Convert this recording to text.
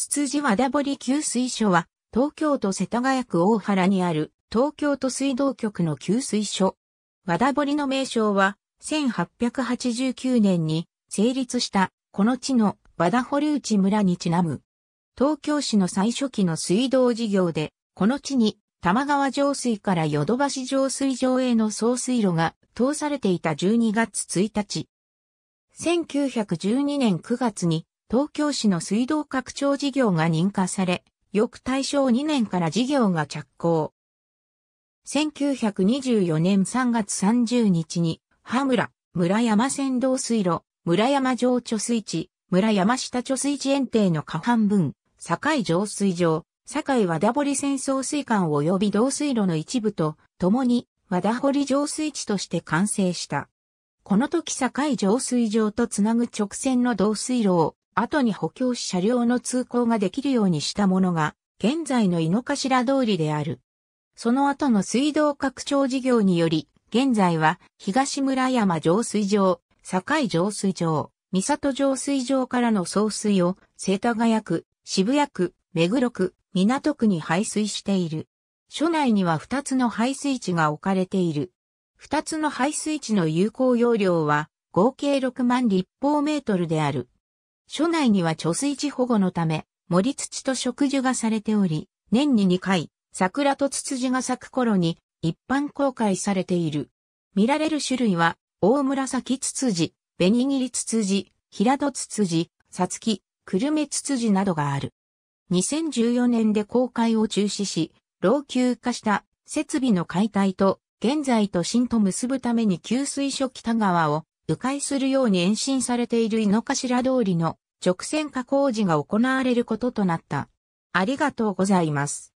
筒子和田堀給水所は、東京都世田谷区大原にある東京都水道局の給水所。和田堀の名称は、1889年に成立したこの地の和田堀内村にちなむ。東京市の最初期の水道事業で、この地に玉川上水からヨドバシ上水場への送水路が通されていた12月1日。1912年9月に東京市の水道拡張事業が認可され、翌大正2年から事業が着工。1924年3月30日に、羽村、村山線道水路、村山城貯水池、村山下貯水池園庭の下半分、堺浄水場、堺和田堀戦争水管及び道水路の一部と、共に和田堀浄水地として完成した。この時堺浄水場とつなぐ直線の道水路を後に補強し車両の通行ができるようにしたものが、現在の井の頭通りである。その後の水道拡張事業により、現在は東村山浄水場、境浄水場、三里浄水場からの送水を世田谷区、渋谷区、目黒区、港区に排水している。所内には2つの排水池が置かれている。2つの排水池の有効容量は合計6万立方メートルである。署内には貯水池保護のため、森土と植樹がされており、年に2回、桜とツツジが咲く頃に一般公開されている。見られる種類は、大紫ツツジ、紅切りツツジ、平戸ツツジ、サツキ、クルメツツジなどがある。2014年で公開を中止し、老朽化した設備の解体と現在都心と結ぶために給水所北側を迂回するように延伸されている井の頭通りの直線化工事が行われることとなった。ありがとうございます。